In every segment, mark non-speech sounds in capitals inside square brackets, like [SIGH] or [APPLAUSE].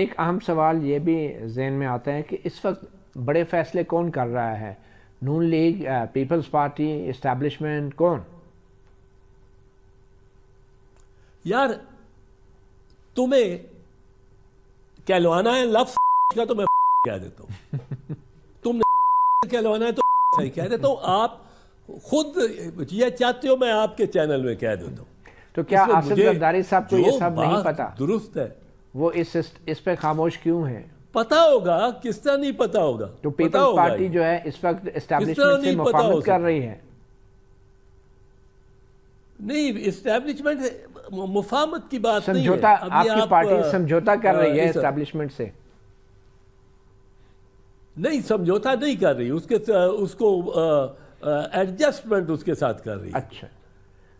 एक अहम सवाल ये भी जहन में आता है कि इस वक्त बड़े फैसले कौन कर रहा है Noon League People's party establishment कौन यार तुम्हें कहलवाना है लफ्ज का तो मैं कह देता हूँ [LAUGHS] तुमने कहलवाना है तो सही कह देता हूं आप खुद ये चाहते हो मैं आपके चैनल में कह देता हूं तो क्या आसिफ जरदारी साहब को ये सब नहीं पता दुरुस्त है वो इस इस पे खामोश क्यों है पता होगा किस तरह नहीं पता होगा तो पीपल्स पार्टी जो है इस वक्त एस्टेब्लिशमेंट से मुफाहमत कर रही है नहीं एस्टेब्लिशमेंट मुफामत की बात समझौता आपकी आप, पार्टी समझौता कर रही है एस्टेब्लिशमेंट से नहीं समझौता नहीं कर रही उसके उसको एडजस्टमेंट उसके साथ कर रही अच्छा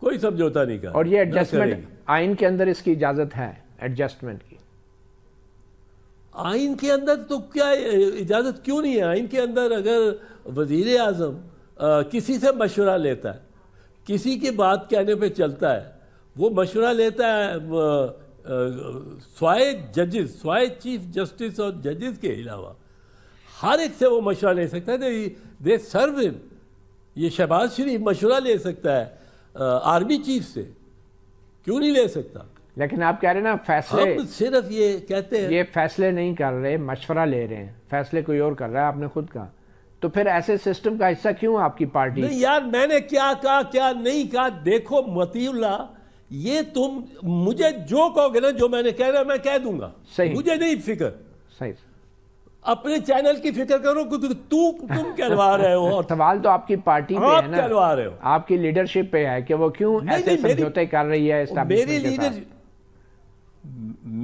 कोई समझौता नहीं कर और ये एडजस्टमेंट आइन के अंदर इसकी इजाजत है एडजस्टमेंट की आइन के अंदर तो क्या इजाज़त क्यों नहीं है आइन के अंदर अगर वज़ी अजम किसी से मशवरा लेता है किसी की बात कहने पे चलता है वो मशवरा लेता है स्वाय जजेस स्वाय चीफ जस्टिस और जजेस के अलावा हर एक से वो मशवरा ले सकता है तो दे सर्व हिम ये शहबाज शरीफ मशवरा ले सकता है आर्मी चीफ से क्यों नहीं ले सकता लेकिन आप कह रहे हैं ना फैसले सिर्फ ये कहते हैं ये फैसले नहीं कर रहे मशवरा ले रहे हैं फैसले कोई और कर रहा है आपने खुद कहा तो फिर ऐसे सिस्टम का हिस्सा क्यों आपकी पार्टी नहीं यार मैंने क्या कहा क्या नहीं कहा देखो मतीउल्ला ये तुम मुझे जो कहोगे ना जो मैंने कह रहा मैं कह दूंगा सही मुझे नहीं फिक्र सही अपने चैनल की फिक्र करो क्योंकि तू तुम कहलवा रहे हो [LAUGHS] सवाल तो आपकी पार्टी पे है ना रहे हो आपकी लीडरशिप पे है कि वो क्यों ऐसे समझौते कर रही है मेरी लीडरशिप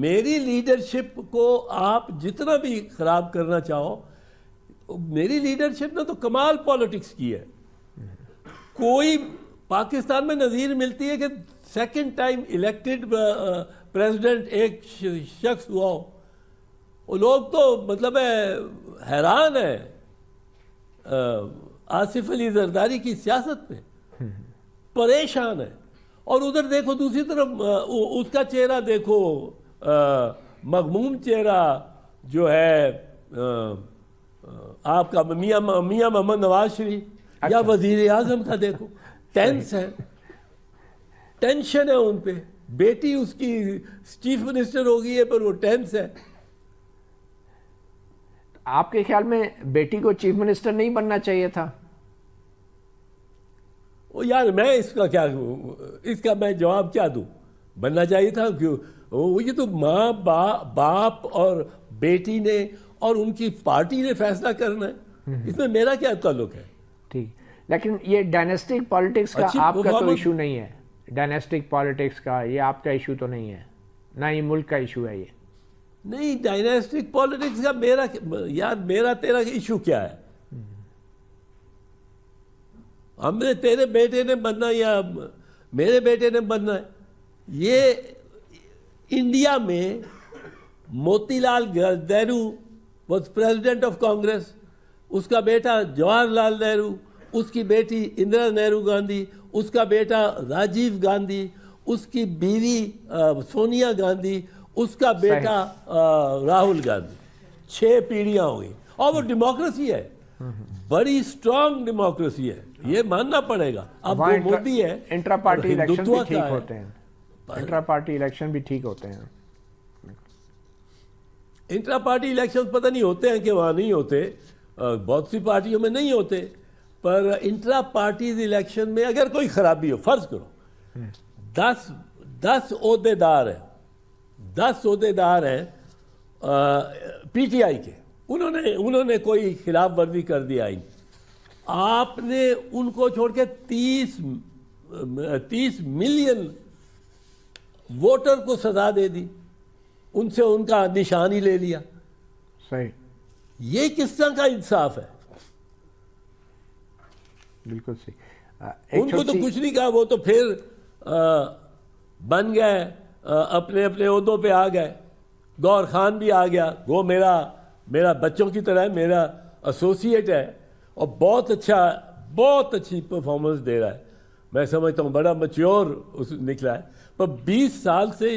मेरी लीडरशिप को आप जितना भी खराब करना चाहो मेरी लीडरशिप ने तो कमाल पॉलिटिक्स की है कोई पाकिस्तान में नज़ीर मिलती है कि सेकंड टाइम इलेक्टेड प्रेसिडेंट एक शख्स हुआ हो वो लोग तो मतलब है हैरान है uh, आसिफ अली जरदारी की सियासत में परेशान है और उधर देखो दूसरी तरफ uh, उसका चेहरा देखो मगमूम चेहरा जो है आ, आपका मियाँ मियाँ मोहम्मद नवाज शरीफ अच्छा। या वजीर आजम का देखो टेंस है टेंशन है उन बेटी उसकी चीफ मिनिस्टर हो गई है पर वो टेंस है आपके ख्याल में बेटी को चीफ मिनिस्टर नहीं बनना चाहिए था ओ यार मैं इसका क्या इसका मैं जवाब क्या दू बनना चाहिए था क्यों वो ये तो माँ बा, बाप और बेटी ने और उनकी पार्टी ने फैसला करना है इसमें मेरा क्या ताल्लुक है ठीक लेकिन ये डायनेस्टिक पॉलिटिक्स का आपका तो इशू नहीं है डायनेस्टिक पॉलिटिक्स का ये आपका इशू तो नहीं है ना ये मुल्क का इशू है ये नहीं डायनेस्टिक पॉलिटिक्स का मेरा यार मेरा तेरा इशू क्या है हम्म। हमने तेरे बेटे ने बनना या मेरे बेटे ने बनना है ये इंडिया में Motilal Nehru was president of Congress उसका बेटा जवाहरलाल नेहरू उसकी बेटी इंदिरा नेहरू गांधी उसका बेटा राजीव गांधी उसकी बीवी सोनिया गांधी उसका बेटा राहुल गांधी छह पीढ़ियां हुई और वो डेमोक्रेसी है बड़ी स्ट्रांग डेमोक्रेसी है ये मानना पड़ेगा अब मोदी है इंट्रा पार्टी होते हैं इंट्रा पार्टी इलेक्शन भी ठीक होते हैं इंट्रा पार्टी इलेक्शन पता नहीं होते हैं कि वहाँ नहीं होते बहुत सी पार्टियों में नहीं होते पर इंट्रा पार्टी इलेक्शन में अगर कोई खराबी हो फर्ज करो दस दस अहदेदार हैं दस अहदेदार हैं पीटीआई के उन्होंने उन्होंने कोई खिलाफ वर्जी कर दी आई आपने उनको छोड़ के तीस तीस मिलियन वोटर को सजा दे दी उनसे उनका निशान ही ले लिया सही ये किस तरह का इंसाफ है बिल्कुल सही उनको तो कुछ नहीं कहा वो तो फिर आ, बन गए अपने अपने उहदों पे आ गए गौर खान भी आ गया वो मेरा मेरा बच्चों की तरह मेरा एसोसिएट है और बहुत अच्छा बहुत अच्छी परफॉर्मेंस दे रहा है मैं समझता हूँ बड़ा मच्योर उस निकला है पर 20 साल से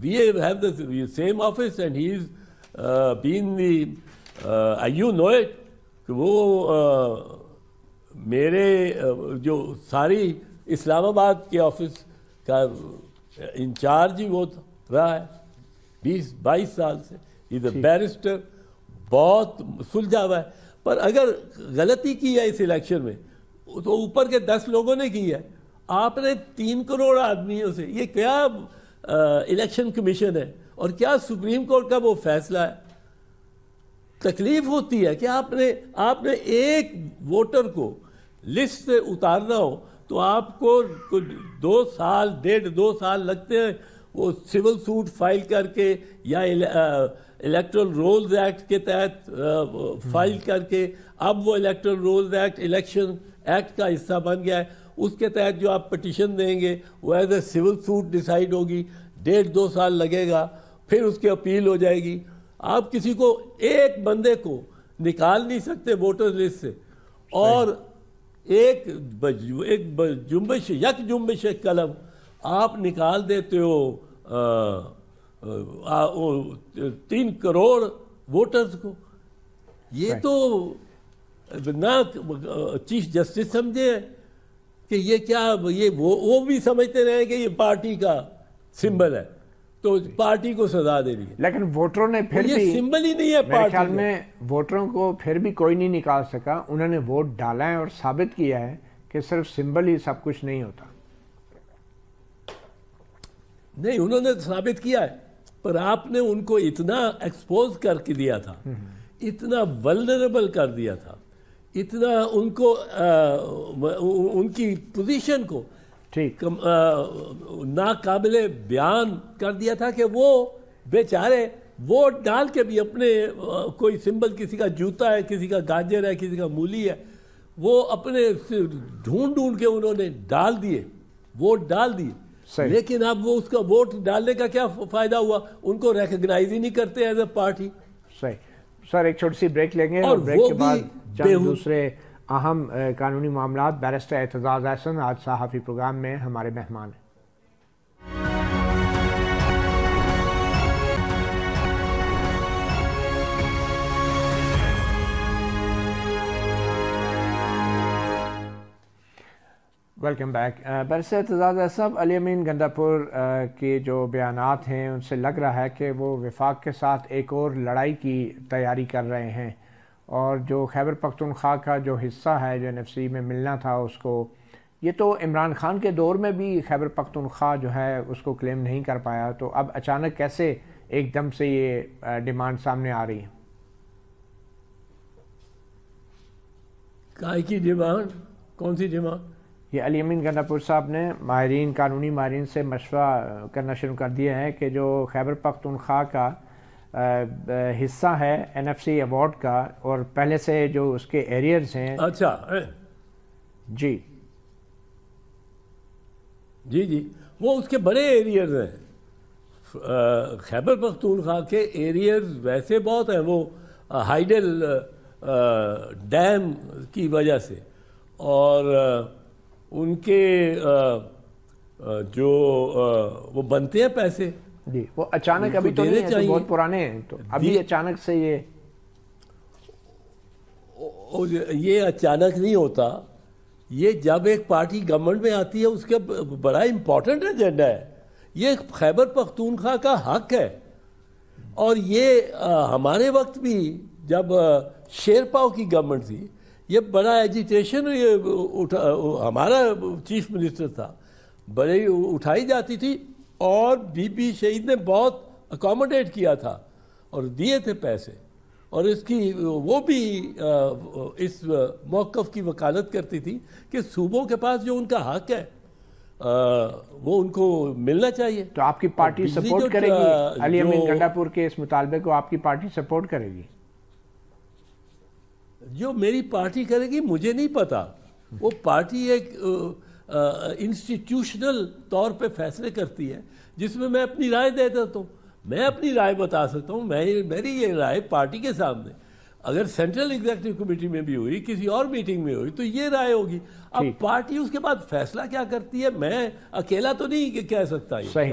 we have the same office and he is been the I you know it कि वो uh, मेरे uh, जो सारी इस्लामाबाद के ऑफिस का इंचार्ज uh, ही वो रहा है बीस बाईस साल से इज अ बैरिस्टर बहुत सुलझा हुआ है पर अगर गलती की है इस इलेक्शन में तो ऊपर के दस लोगों ने की है आपने तीन करोड़ आदमियों से ये क्या इलेक्शन कमीशन है और क्या सुप्रीम कोर्ट का वो फैसला है तकलीफ होती है कि आपने आपने एक वोटर को लिस्ट से उतारना हो तो आपको कुछ दो साल डेढ़ दो साल लगते हैं वो सिविल सूट फाइल करके या इलेक्ट्रल रोल्स एक्ट के तहत फाइल हम्म। करके अब वो electoral rolls act election act का हिस्सा बन गया है उसके तहत जो आप पटिशन देंगे वो as a civil suit decide होगी डेढ़ दो साल लगेगा फिर उसकी अपील हो जाएगी आप किसी को एक बंदे को निकाल नहीं सकते वोटर लिस्ट से और एक बज, एक जुम्बश यक जुम्बश कलम आप निकाल देते हो आ, आ, आ, तीन करोड़ वोटर्स को ये तो ना चीफ जस्टिस समझे कि ये क्या ये वो वो भी समझते रहे कि ये पार्टी का सिंबल है तो पार्टी को सजा दे रही है लेकिन वोटरों ने फिर ये भी सिंबल ही नहीं है पार्टी ख्याल में वोटरों को फिर भी कोई नहीं निकाल सका उन्होंने वोट डाला है और साबित किया है कि सिर्फ सिंबल ही सब कुछ नहीं होता नहीं उन्होंने तो साबित किया है पर आपने उनको इतना एक्सपोज करके दिया था हम्म। इतना वल्नरेबल कर दिया था इतना उनको आ, उनकी पोजीशन को ठीक नाकाबिल बयान कर दिया था कि वो बेचारे वोट डाल के भी अपने कोई सिंबल किसी का जूता है किसी का गाजर है किसी का मूली है वो अपने ढूंढ ढूंढ के उन्होंने डाल दिए वोट डाल दिए लेकिन अब वो उसका वोट डालने का क्या फायदा हुआ उनको रिकग्नाइज ही नहीं करते एज ए पार्टी सही सर एक छोटी सी ब्रेक लेंगे और, और ब्रेक के बाद चंद दूसरे अहम कानूनी मामला बैरिस्टर एतजाज अहसन आज सहाफ़ी प्रोग्राम में हमारे मेहमान हैं वेलकम बैक बरस एतजाज़ साहब अली अमीन गंदापुर के जो बयान हैं उनसे लग रहा है कि वो विफाक के साथ एक और लड़ाई की तैयारी कर रहे हैं और जो खैबर पख्तनख्वा का जो हिस्सा है जो एन में मिलना था उसको ये तो इमरान खान के दौर में भी खैबर पख्तनख्वा जो है उसको क्लेम नहीं कर पाया तो अब अचानक कैसे एकदम से ये डिमांड सामने आ रही है काय की डिमांड कौन सी डिमांड ये अली अमीन गंदापुर साहब ने माहरीन कानूनी माहरीन से मशवरा करना शुरू कर दिया है कि जो खैबर पख्तनख्वा का हिस्सा है एनएफसी अवार्ड का और पहले से जो उसके एरियर्स हैं अच्छा जी जी जी वो उसके बड़े एरियर्स हैं खैबर पख्तूनख्वा के एरियर्स वैसे बहुत हैं वो हाइडल डैम की वजह से और उनके जो वो बनते हैं पैसे जी वो अचानक अभी तो नहीं है तो बहुत पुराने हैं तो अभी अचानक से ये ये अचानक नहीं होता ये जब एक पार्टी गवर्नमेंट में आती है उसके बड़ा इम्पोर्टेंट एजेंडा है ये खैबर पख्तूनख्वा का हक है और ये हमारे वक्त भी जब शेरपाओ की गवर्नमेंट थी ये बड़ा एजिटेशन ये उठा हमारा चीफ मिनिस्टर था बड़े उठाई जाती थी और पी शहीद ने बहुत अकोमोडेट किया था और दिए थे पैसे और इसकी वो भी इस मौक़ की वकालत करती थी कि सूबों के पास जो उनका हक है वो उनको मिलना चाहिए तो आपकी पार्टी सपोर्ट करेगी अली गंडापुर के इस मुतालबे को आपकी पार्टी सपोर्ट करेगी जो मेरी पार्टी करेगी मुझे नहीं पता वो पार्टी एक इंस्टीट्यूशनल तौर पे फैसले करती है जिसमें मैं अपनी राय दे देता हूँ मैं अपनी राय बता सकता हूँ मैं मेरी ये राय पार्टी के सामने अगर सेंट्रल एग्जीक्यूटिव कमेटी में भी हुई किसी और मीटिंग में हुई तो ये राय होगी अब पार्टी उसके बाद फैसला क्या करती है मैं अकेला तो नहीं कह सकता ये